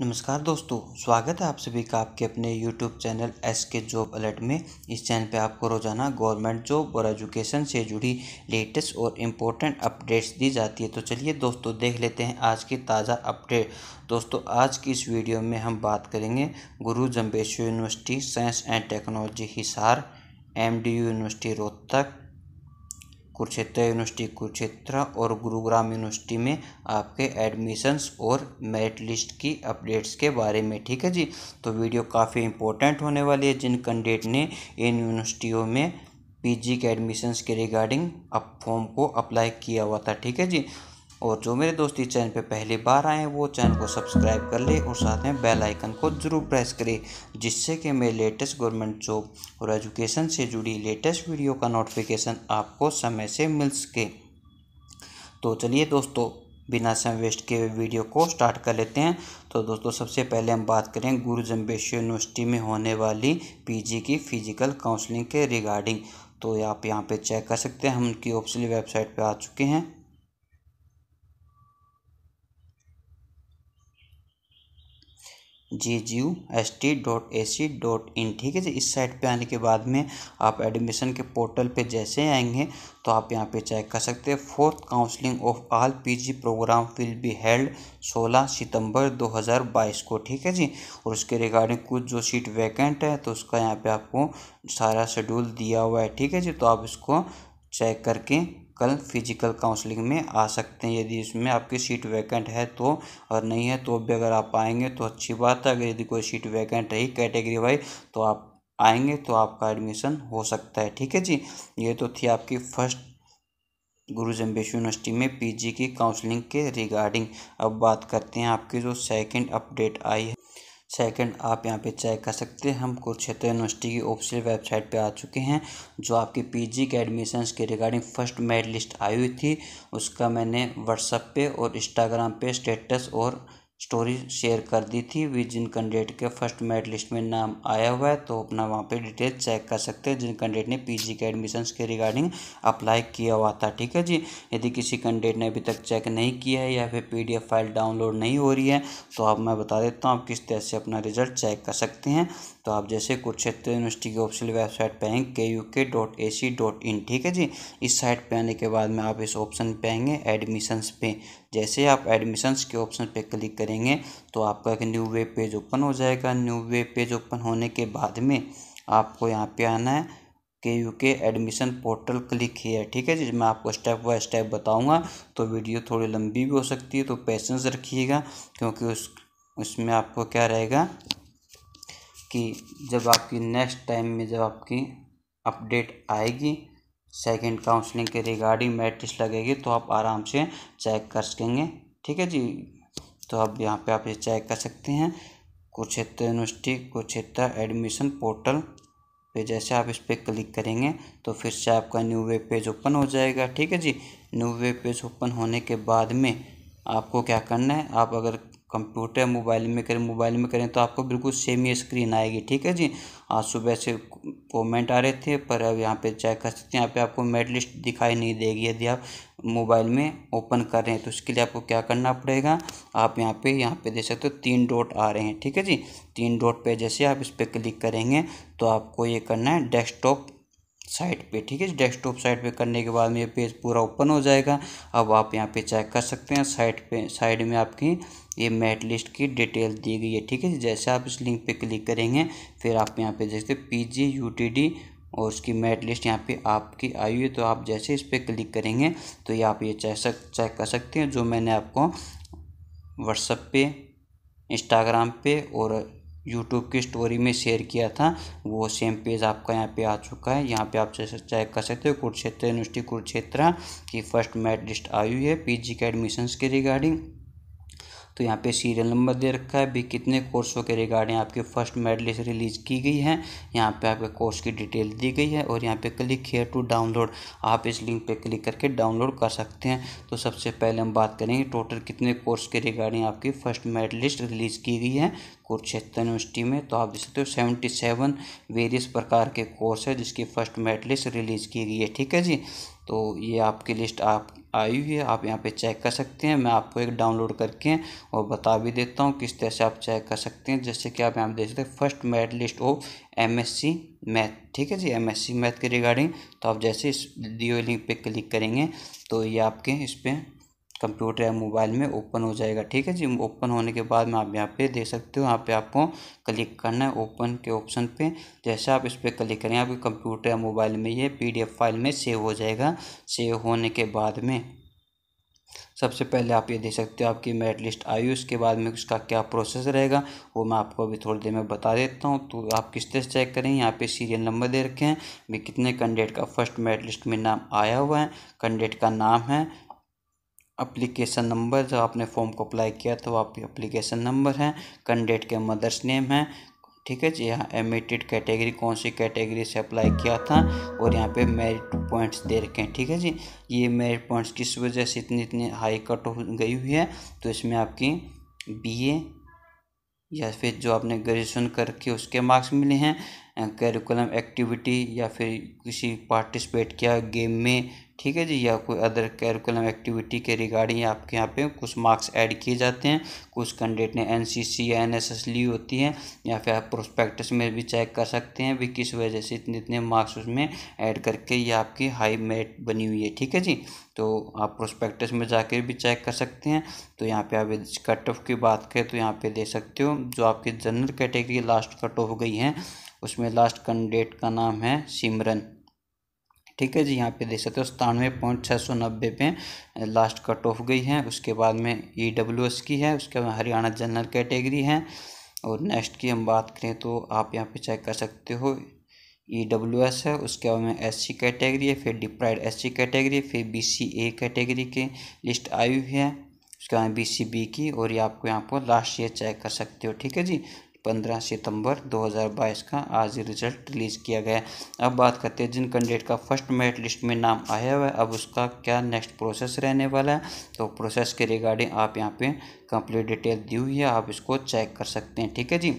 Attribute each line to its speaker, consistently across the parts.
Speaker 1: नमस्कार दोस्तों स्वागत है आप सभी का आपके अपने YouTube channel S K job alert में इस चैनल पे आपको रोजाना गवर्नमेंट जॉब और एजुकेशन से जुड़ी लेटेस्ट और इम्पोर्टेंट अपडेट्स दी जाती है तो चलिए दोस्तों देख लेते हैं आज की ताज़ा अपडेट दोस्तों आज की इस वीडियो में हम बात करेंगे Guru Jambheshwar university science and technology Hisar M university Rohtak Kurukshetra university Kurukshetra और गुरुग्राम यूनिवर्सिटी में आपके एडमिशन्स और मेरिट लिस्ट की अपडेट्स के बारे में ठीक है जी तो वीडियो काफ़ी इंपॉर्टेंट होने वाली है जिन कैंडिडेट ने इन यूनिवर्सिटियों में पीजी के एडमिशंस के रिगार्डिंग अब फॉर्म को अप्लाई किया हुआ था ठीक है जी और जो मेरे दोस्त इस चैनल पर पहली बार आए हैं वो चैनल को सब्सक्राइब कर ले और साथ में बेल आइकन को ज़रूर प्रेस करें जिससे कि मेरे लेटेस्ट गवर्नमेंट जॉब और एजुकेशन से जुड़ी लेटेस्ट वीडियो का नोटिफिकेशन आपको समय से मिल सके तो चलिए दोस्तों बिना समय वेस्ट के वीडियो को स्टार्ट कर लेते हैं तो दोस्तों सबसे पहले हम बात करें गुरु जम्बेश यूनिवर्सिटी में होने वाली पीजी की फिजिकल काउंसलिंग के रिगार्डिंग तो आप यहाँ पे चेक कर सकते हैं हम उनकी ऑफिशियल वेबसाइट पे आ चुके हैं J G U S T dot A C dot in ठीक है जी इस साइट पे आने के बाद में आप एडमिशन के पोर्टल पे जैसे आएंगे तो आप यहाँ पे चेक कर सकते हैं fourth counselling of all PG programme will be held 16 सितंबर 2022 को ठीक है जी और उसके रिगार्डिंग कुछ जो सीट वैकेंट है तो उसका यहाँ पे आपको सारा शेड्यूल दिया हुआ है ठीक है जी तो आप इसको चेक करके कल फिजिकल काउंसलिंग में आ सकते हैं यदि इसमें आपकी सीट वैकेंट है तो और नहीं है तो भी अगर आप आएंगे तो अच्छी बात है अगर यदि कोई सीट वैकेंट रही कैटेगरी वाइज तो आप आएंगे तो आपका एडमिशन हो सकता है ठीक है जी ये तो थी आपकी फर्स्ट गुरु जम्बेश यूनिवर्सिटी में पीजी की काउंसलिंग के रिगार्डिंग अब बात करते हैं आपकी जो सेकंड अपडेट आई है सेकंड आप यहाँ पे चेक कर सकते हैं हम कुरुक्षेत्र यूनिवर्सिटी की ऑफिशियल वेबसाइट पे आ चुके हैं जो आपकी पीजी के एडमिशन्स के रिगार्डिंग फर्स्ट मेरिट लिस्ट आई हुई थी उसका मैंने व्हाट्सअप पे और इंस्टाग्राम पे स्टेटस और स्टोरी शेयर कर दी थी वी जिन कैंडिडेट के फर्स्ट मेरिट लिस्ट में नाम आया हुआ है तो अपना वहाँ पे डिटेल चेक कर सकते हैं जिन कैंडिडेट ने पीजी के एडमिशन के रिगार्डिंग अप्लाई किया हुआ था ठीक है जी यदि किसी कैंडिडेट ने अभी तक चेक नहीं किया है या फिर पीडीएफ फाइल डाउनलोड नहीं हो रही है तो अब मैं बता देता हूँ आप किस तरह से अपना रिजल्ट चेक कर सकते हैं तो आप जैसे कुरुक्षेत्र तो यूनिवर्सिटी की ऑफिशियल वेबसाइट पर आएंगे के यू के dot A C dot in ठीक है जी इस साइट पर आने के बाद में आप इस ऑप्शन पर आएंगे एडमिशन्स पे जैसे आप एडमिशन्स के ऑप्शन पे क्लिक करेंगे तो आपका एक न्यू वेब पेज ओपन हो जाएगा न्यू वेब पेज ओपन होने के बाद में आपको यहाँ पे आना है के यू के एडमिशन पोर्टल क्लिक किया है ठीक है जी मैं आपको स्टेप बाय स्टेप बताऊंगा तो वीडियो थोड़ी लंबी भी हो सकती है तो पेशेंस रखिएगा क्योंकि उस उसमें आपको क्या रहेगा कि जब आपकी नेक्स्ट टाइम में जब आपकी अपडेट आएगी सेकंड काउंसलिंग के रिगार्डिंग मैट्रिक्स लगेगी तो आप आराम से चेक कर सकेंगे ठीक है जी तो आप यहाँ पे आप ये चेक कर सकते हैं Kurukshetra university Kurukshetra admission portal पे जैसे आप इस पर क्लिक करेंगे तो फिर से आपका न्यू वेब पेज ओपन हो जाएगा ठीक है जी न्यू वेब पेज ओपन होने के बाद में आपको क्या करना है आप अगर कंप्यूटर मोबाइल में करें मोबाइल में करें तो आपको बिल्कुल सेम ही स्क्रीन आएगी ठीक है जी आज सुबह से कमेंट आ रहे थे पर अब यहाँ पे चेक कर सकते हैं यहाँ पे आपको मेड लिस्ट दिखाई नहीं देगी यदि आप मोबाइल में ओपन कर रहे हैं तो उसके लिए आपको क्या करना पड़ेगा आप यहाँ पे यहाँ पे देख सकते हो तीन डॉट आ रहे हैं ठीक है जी तीन डॉट पे जैसे आप इस पर क्लिक करेंगे तो आपको ये करना है डेस्कटॉप साइट पे ठीक है डेस्कटॉप साइड पे करने के बाद में ये पेज पूरा ओपन हो जाएगा अब आप यहाँ पे चेक कर सकते हैं साइड पे साइड में आपकी ये मेट लिस्ट की डिटेल दी गई है ठीक है जैसे आप इस लिंक पे क्लिक करेंगे फिर आप यहाँ पे जैसे P G U T D और उसकी मेट लिस्ट यहाँ पे आपकी आई हुई है तो आप जैसे इस पर क्लिक करेंगे तो ये आप ये चेक कर सकते हैं जो मैंने आपको व्हाट्सअप पे इंस्टाग्राम पे और यूट्यूब की स्टोरी में शेयर किया था वो सेम पेज आपका यहाँ पे आ चुका है यहाँ पे आप चेक कर सकते हो कुरुक्षेत्र यूनिवर्सिटी कुरुक्षेत्र की फर्स्ट मेरिट लिस्ट आई हुई है पीजी के एडमिशंस के रिगार्डिंग तो यहाँ पे सीरियल नंबर दे रखा है भी कितने कोर्सों के रिगार्डिंग आपकी फर्स्ट मेडलिस्ट रिलीज की गई है यहाँ पे आपके कोर्स की डिटेल दी गई है और यहाँ पे क्लिक हेयर टू डाउनलोड आप इस लिंक पे क्लिक करके डाउनलोड कर सकते हैं तो सबसे पहले हम बात करेंगे टोटल कितने कोर्स के रिगार्डिंग आपकी फर्स्ट मेडलिस्ट रिलीज की गई है कुरुक्षेत्र यूनिवर्सिटी में तो आप देख सकते हो सेवेंटी सेवन वेरियस प्रकार के कोर्स है जिसकी फर्स्ट मेडलिस्ट रिलीज़ की गई है ठीक है जी तो ये आपकी लिस्ट आप आई हुई है आप यहाँ पे चेक कर सकते हैं मैं आपको एक डाउनलोड करके और बता भी देता हूँ किस तरह से आप चेक कर सकते हैं जैसे कि आप यहाँ पे देख सकते हैं first merit list of M S C math ठीक है जी एम एस सी मैथ के रिगार्डिंग तो आप जैसे इस वीडियो लिंक पे क्लिक करेंगे तो ये आपके इस पर कंप्यूटर या मोबाइल में ओपन हो जाएगा ठीक है जी ओपन होने के बाद में आप यहाँ पे देख सकते हो यहाँ पे आपको क्लिक करना है ओपन के ऑप्शन पे जैसे आप इस पर क्लिक करें आपके कंप्यूटर या मोबाइल में ये पीडीएफ फाइल में सेव हो जाएगा सेव होने के बाद में सबसे पहले आप ये देख सकते हो आपकी मेरिट लिस्ट आई उसके बाद में उसका क्या प्रोसेस रहेगा वो मैं आपको अभी थोड़ी देर में बता देता हूँ तो आप किस तरह से चेक करें यहाँ पे सीरियल नंबर दे रखे हैं भी कितने कैंडिडेट का फर्स्ट मेरिट लिस्ट में नाम आया हुआ है कैंडिडेट का नाम है अप्लीकेशन नंबर जो आपने फॉर्म को अप्लाई किया तो आपकी अप्लीकेशन नंबर है कैंडिडेट के मदर्स नेम है ठीक है जी यहाँ एमिटेड कैटेगरी कौन सी कैटेगरी से अप्लाई किया था और यहाँ पे मेरिट पॉइंट्स दे रखे हैं ठीक है जी ये मेरिट पॉइंट्स किस वजह से इतनी इतनी हाई कट हो गई हुई है तो इसमें आपकी बीए या फिर जो आपने ग्रेजुएशन करके उसके मार्क्स मिले हैं करिकुलम एक्टिविटी या फिर किसी पार्टिसिपेट किया गेम में ठीक है जी या कोई अदर कैरिकुलम एक्टिविटी के रिगार्डिंग आपके यहाँ पे कुछ मार्क्स ऐड किए जाते हैं कुछ कैंडिडेट ने एन या एन ली होती है या फिर आप प्रोस्पेक्टस में भी चेक कर सकते हैं भी किस वजह से इतने इतने मार्क्स उसमें ऐड करके ये आपकी हाई मेरिट बनी हुई है ठीक है जी तो आप प्रोस्पेक्टस में जाकर भी चेक कर सकते हैं तो यहाँ पे आप कट ऑफ की बात करें तो यहाँ पे दे सकते हो जो आपकी general category last cut off गई है उसमें लास्ट कैंडिडेट का नाम है सिमरन ठीक है जी यहाँ पे देख सकते हो सतानवे पॉइंट छः सौ नब्बे पे लास्ट कट ऑफ गई है उसके बाद में ई डब्ल्यू एस की है उसके बाद हरियाणा जनरल कैटेगरी है और नेक्स्ट की हम बात करें तो आप यहाँ पे चेक कर सकते हो ई डब्ल्यू एस है उसके बाद में एस सी कैटेगरी है फिर डिप्राइड एस सी कैटेगरी फिर बी सी ए कैटेगरी के लिस्ट आई हुई है उसके बाद बी सी बी की और ये आपको यहाँ पर लास्ट ईयर चेक कर सकते हो ठीक है जी 15 सितंबर 2022 का आज रिजल्ट रिलीज किया गया अब बात करते हैं जिन कैंडिडेट का फर्स्ट मेरिट लिस्ट में नाम आया हुआ है अब उसका क्या नेक्स्ट प्रोसेस रहने वाला है तो प्रोसेस के रिगार्डिंग आप यहाँ पे कंप्लीट डिटेल दी हुई है आप इसको चेक कर सकते हैं ठीक है जी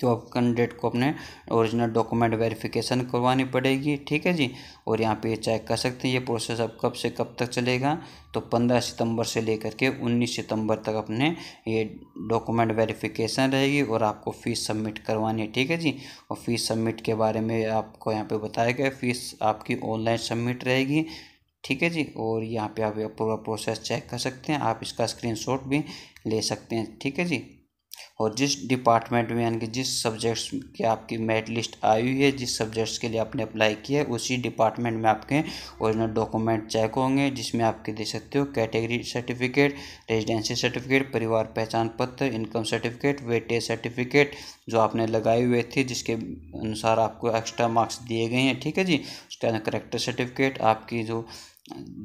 Speaker 1: तो आप कैंडिडेट को अपने ओरिजिनल डॉक्यूमेंट वेरिफिकेशन करवानी पड़ेगी ठीक है जी और यहाँ पे ये चेक कर सकते हैं ये प्रोसेस अब कब से कब तक चलेगा तो पंद्रह सितंबर से लेकर के उन्नीस सितंबर तक अपने ये डॉक्यूमेंट वेरिफिकेशन रहेगी और आपको फ़ीस सबमिट करवानी है ठीक है जी और फ़ीस सबमिट के बारे में आपको यहाँ पर बताया गया फ़ीस आपकी ऑनलाइन सबमिट रहेगी ठीक है जी और यहाँ पे आप पूरा प्रोसेस चेक कर सकते हैं आप इसका स्क्रीनशॉट भी ले सकते हैं ठीक है जी और जिस डिपार्टमेंट में यानी कि जिस सब्जेक्ट्स की आपकी मेरिट लिस्ट आई हुई है जिस सब्जेक्ट्स के लिए आपने अप्लाई किया है उसी डिपार्टमेंट में आपके ओरिजिनल डॉक्यूमेंट चेक होंगे जिसमें आपके दे सकते हो कैटेगरी सर्टिफिकेट रेजिडेंसी सर्टिफिकेट परिवार पहचान पत्र इनकम सर्टिफिकेट वेटेज सर्टिफिकेट जो आपने लगाए हुए थे जिसके अनुसार आपको एक्स्ट्रा मार्क्स दिए गए हैं ठीक है जी उसके करेक्टर सर्टिफिकेट आपकी जो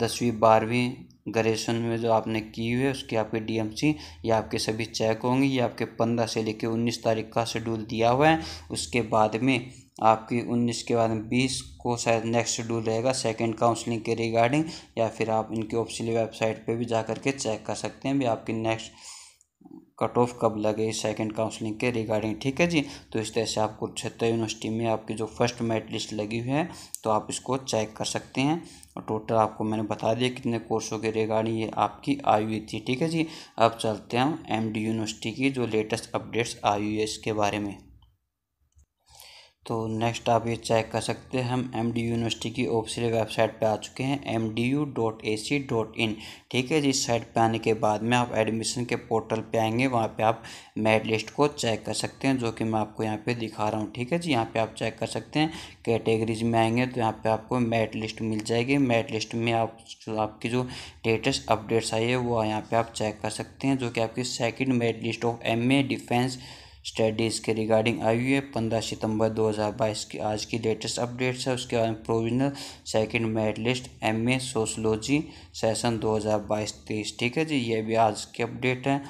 Speaker 1: दसवीं बारहवीं ग्रेजुएशन में जो आपने की हुई है उसकी आपके डीएमसी या आपके सभी चेक होंगे या आपके पंद्रह से लेकर उन्नीस तारीख का शेड्यूल दिया हुआ है उसके बाद में आपकी उन्नीस के बाद में बीस को शायद नेक्स्ट शेड्यूल रहेगा सेकंड काउंसलिंग के रिगार्डिंग या फिर आप इनकी ऑफिशियल वेबसाइट पे भी जा करके चेक कर सकते हैं भी आपकी नेक्स्ट कट ऑफ कब लगे सेकंड काउंसलिंग के रिगार्डिंग ठीक है जी तो इस तरह से आपको छत्तर यूनिवर्सिटी में आपकी जो फर्स्ट मेरिट लिस्ट लगी हुई है तो आप इसको चेक कर सकते हैं और टोटल आपको मैंने बता दिया कितने कोर्सों के रिगार्डिंग ये आपकी आई हुई थी ठीक है जी अब चलते हैं एम डी यूनिवर्सिटी की जो लेटेस्ट अपडेट्स आई हुई है इसके बारे में तो नेक्स्ट आप ये चेक कर सकते हैं हम एम डी यूनिवर्सिटी की ऑफिशियल वेबसाइट पे आ चुके हैं M D U dot A C dot in ठीक है जी इस साइट पे आने के बाद में आप एडमिशन के पोर्टल पे आएंगे वहाँ पे आप मेरिट लिस्ट को चेक कर सकते हैं जो कि मैं आपको यहाँ पे दिखा रहा हूँ ठीक है जी यहाँ पे आप चेक कर सकते हैं कैटेगरीज में आएंगे तो यहाँ पर आपको मेरिट लिस्ट मिल जाएगी मेरिट लिस्ट में आप जो आपकी जो लेटेस्ट अपडेट्स आई है वो यहाँ पर आप चेक कर सकते हैं जो कि आपकी second merit list of M A defence studies के रिगार्डिंग आई हुई है पंद्रह सितंबर 2022 की आज की लेटेस्ट अपडेट्स है उसके बाद provisional second merit list M A sociology session 2022-23 ठीक है जी ये भी आज की अपडेट है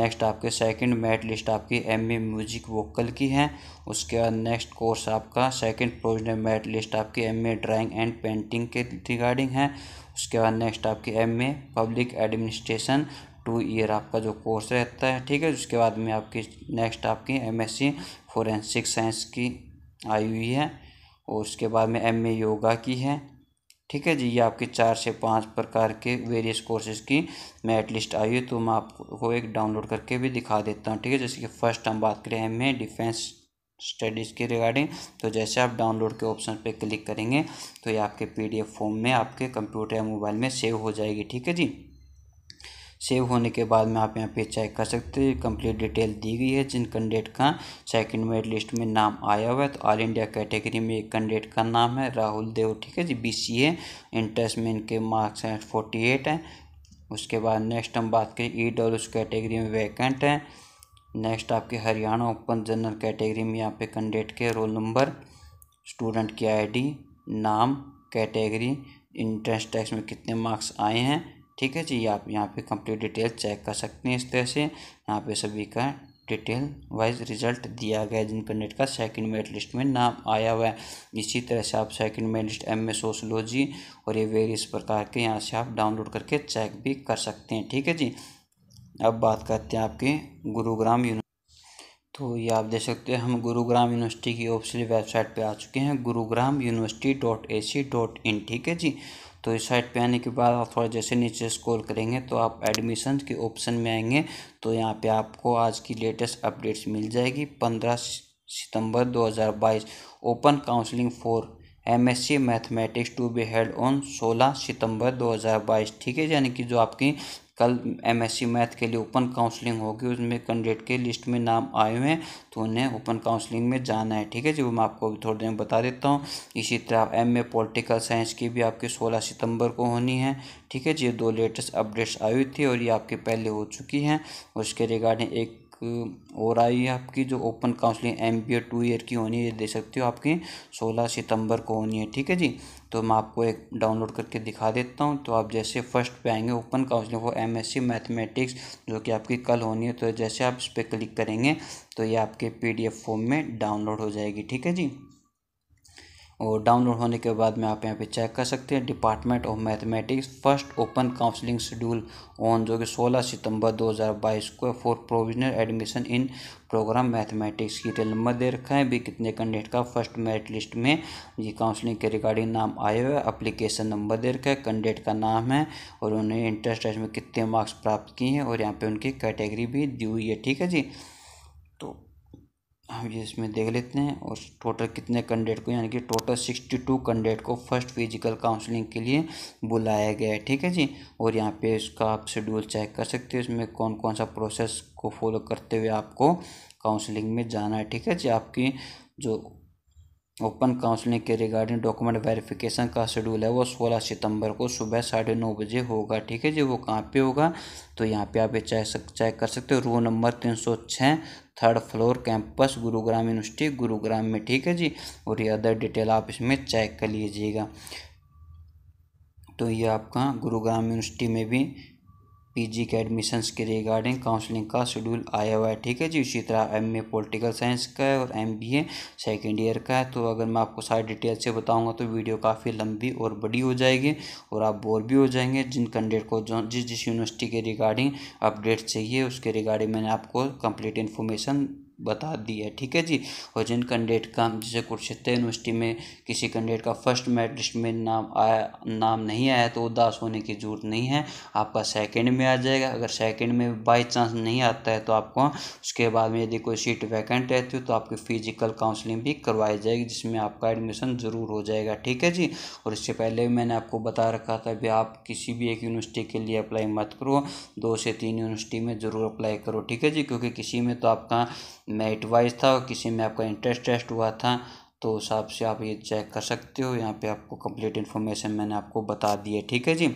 Speaker 1: नेक्स्ट आपके सेकंड मेरिट लिस्ट आपकी एम ए म्यूजिक वोकल की है उसके बाद नेक्स्ट कोर्स आपका सेकंड प्रोविजनल मेरिट लिस्ट आपकी M A drawing and painting के रिगार्डिंग है उसके बाद नेक्स्ट आपकी M A public administration two year आपका जो कोर्स रहता है ठीक है उसके बाद में आपकी नेक्स्ट आपकी एमएससी फोरेंसिक साइंस की आई हुई है और उसके बाद में एमए योगा की है ठीक है जी ये आपके चार से पाँच प्रकार के वेरियस कोर्सेज की मेरिट लिस्ट आई हुई तो मैं आपको एक डाउनलोड करके भी दिखा देता हूँ ठीक है जैसे कि फर्स्ट हम बात करें एम ए डिफेंस स्टडीज़ के रिगार्डिंग तो जैसे आप डाउनलोड के ऑप्शन पे क्लिक करेंगे तो ये आपके पीडीएफ फॉर्म में आपके कंप्यूटर या मोबाइल में सेव हो जाएगी ठीक है जी सेव होने के बाद में आप यहाँ पे चेक कर सकते हैं कंप्लीट डिटेल दी गई है जिन कैंडिडेट का सेकंड मेरिट लिस्ट में नाम आया हुआ है तो ऑल इंडिया कैटेगरी में एक कैंडिडेट का नाम है राहुल देव ठीक है जी बी सी है इंटरेस्ट में इनके मार्क्स हैं फोर्टी एट हैं उसके बाद नेक्स्ट हम बात करें ई डब्ल्यू कैटेगरी में वैकेंट हैं नेक्स्ट आपके हरियाणा ओपन जनरल कैटेगरी में यहाँ पे कैंडिडेट के रोल नंबर स्टूडेंट की डी नाम कैटेगरी इंट्रेंस टेस्ट में कितने मार्क्स आए हैं ठीक है जी आप यहाँ पे कंप्लीट डिटेल चेक कर सकते हैं इस तरह से यहाँ पे सभी का डिटेल वाइज रिजल्ट दिया गया जिन पर नेट का सेकंड मेरिट लिस्ट में नाम आया हुआ है इसी तरह से आप second merit list M A sociology और ये वेरियस प्रकार के यहाँ से आप डाउनलोड करके चेक भी कर सकते हैं ठीक है जी अब बात करते हैं आपके गुरुग्राम यूनिवर्सिटी तो ये आप देख सकते हैं हम गुरुग्राम यूनिवर्सिटी की ऑफिशियल वेबसाइट पे आ चुके हैं Gurugram university dot A C dot in ठीक है जी तो इस साइट पे आने के बाद आप थोड़ा जैसे नीचे स्क्रॉल करेंगे तो आप एडमिशन के ऑप्शन में आएंगे तो यहाँ पे आपको आज की लेटेस्ट अपडेट्स मिल जाएगी पंद्रह सितंबर 2022 open counselling for MSc mathematics to be held on 16 सितंबर 2022 ठीक है यानी कि जो आपकी कल सी मैथ के लिए ओपन काउंसलिंग होगी उसमें कैंडिडेट के लिस्ट में नाम आए हुए हैं तो उन्हें ओपन काउंसलिंग में जाना है ठीक है जी वो मैं आपको अभी थोड़ी देर में बता देता हूँ इसी तरह एम ए पोलिटिकल साइंस की भी आपकी सोलह सितंबर को होनी है ठीक है ये दो लेटेस्ट अपडेट्स आई हुई थी और ये आपकी पहले हो चुकी हैं उसके रिगार्डिंग एक और आई है आपकी जो open counselling M B A two year की होनी है ये दे सकते हो आपकी सोलह सितंबर को होनी है ठीक है जी तो मैं आपको एक डाउनलोड करके दिखा देता हूँ तो आप जैसे फर्स्ट पे आएंगे open counselling for M S C mathematics जो कि आपकी कल होनी है तो जैसे आप इस पर क्लिक करेंगे तो ये आपके पी डी एफ फॉर्म में डाउनलोड हो जाएगी ठीक है जी और डाउनलोड होने के बाद में आप यहाँ पे चेक कर सकते हैं department of mathematics first open counselling schedule on जो कि 16 सितंबर 2022 को for provisional admission in program mathematics की डिटेल नंबर दे रखा है भी कितने कैंडिडेट का फर्स्ट मेरिट लिस्ट में ये काउंसलिंग के रिगार्डिंग नाम आया हुआ है अप्लीकेशन नंबर दे रखा है कैंडिडेट का नाम है और उन्हें इंटरेस्ट में कितने मार्क्स प्राप्त किए हैं और यहाँ पर उनकी कैटेगरी भी दी हुई है ठीक है जी हम ये इसमें देख लेते हैं और टोटल कितने कैंडिडेट को यानी कि टोटल सिक्सटी टू कैंडिडेट को फर्स्ट फिजिकल काउंसलिंग के लिए बुलाया गया है ठीक है जी और यहाँ पे इसका आप शेड्यूल चेक कर सकते हो इसमें कौन कौन सा प्रोसेस को फॉलो करते हुए आपको काउंसलिंग में जाना है ठीक है जी आपकी जो ओपन काउंसलिंग के रिगार्डिंग डॉक्यूमेंट वेरिफिकेशन का शेड्यूल है वो सोलह सितंबर को सुबह साढ़े नौ बजे होगा ठीक है जी वो कहाँ पे होगा तो यहाँ पे आप ये चेक सक चेक कर सकते हो रूम नंबर तीन सौ छः third floor campus Gurugram university Gurugram में ठीक है जी और ये अदर डिटेल आप इसमें चेक कर लीजिएगा तो ये आपका गुरुग्राम यूनिवर्सिटी में भी पीजी के एडमिशंस के रिगार्डिंग काउंसलिंग का शेड्यूल आया हुआ है ठीक है जी इसी तरह एम ए पोलिटिकल साइंस का है और M B A second year का है तो अगर मैं आपको सारी डिटेल से बताऊँगा तो वीडियो काफ़ी लंबी और बड़ी हो जाएगी और आप बोर भी हो जाएंगे जिन कैंडिडेट को जो जिस जिस यूनिवर्सिटी के रिगार्डिंग अपडेट चाहिए उसके रिगार्डिंग मैंने आपको कंप्लीट इन्फॉर्मेशन बता दी है ठीक है जी और जिन कैंडिडेट का जैसे कुरुक्षेत्र यूनिवर्सिटी में किसी कैंडिडेट का फर्स्ट मेरिट लिस्ट में नाम आया नाम नहीं आया तो उदास होने की जरूरत नहीं है आपका सेकंड में आ जाएगा अगर सेकंड में बाय चांस नहीं आता है तो आपको उसके बाद में यदि कोई सीट वैकेंट रहती हो तो आपकी फिजिकल काउंसलिंग भी करवाई जाएगी जिसमें आपका एडमिशन ज़रूर हो जाएगा ठीक है जी और इससे पहले मैंने आपको बता रखा था भी आप किसी भी एक यूनिवर्सिटी के लिए अप्लाई मत करो दो से तीन यूनिवर्सिटी में ज़रूर अप्लाई करो ठीक है जी क्योंकि किसी में तो आपका मैं वाइज था और किसी में आपका इंटरेस्ट टेस्ट हुआ था तो उस हिसाब से आप ये चेक कर सकते हो यहाँ पे आपको कंप्लीट इन्फॉर्मेशन मैंने आपको बता दी है ठीक है जी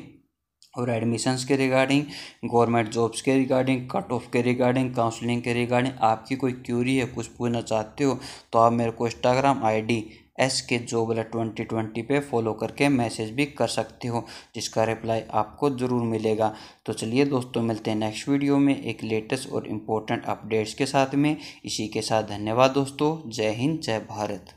Speaker 1: और एडमिशन्स के रिगार्डिंग गवर्नमेंट जॉब्स के रिगार्डिंग कट ऑफ के रिगार्डिंग काउंसलिंग के रिगार्डिंग आपकी कोई क्यूरी है कुछ पूछना चाहते हो तो आप मेरे को इंस्टाग्राम आईडी एस के जो वाला ट्वेंटी ट्वेंटी पे फॉलो करके मैसेज भी कर सकते हो जिसका रिप्लाई आपको ज़रूर मिलेगा तो चलिए दोस्तों मिलते हैं नेक्स्ट वीडियो में एक लेटेस्ट और इम्पोर्टेंट अपडेट्स के साथ में इसी के साथ धन्यवाद दोस्तों जय हिंद जय भारत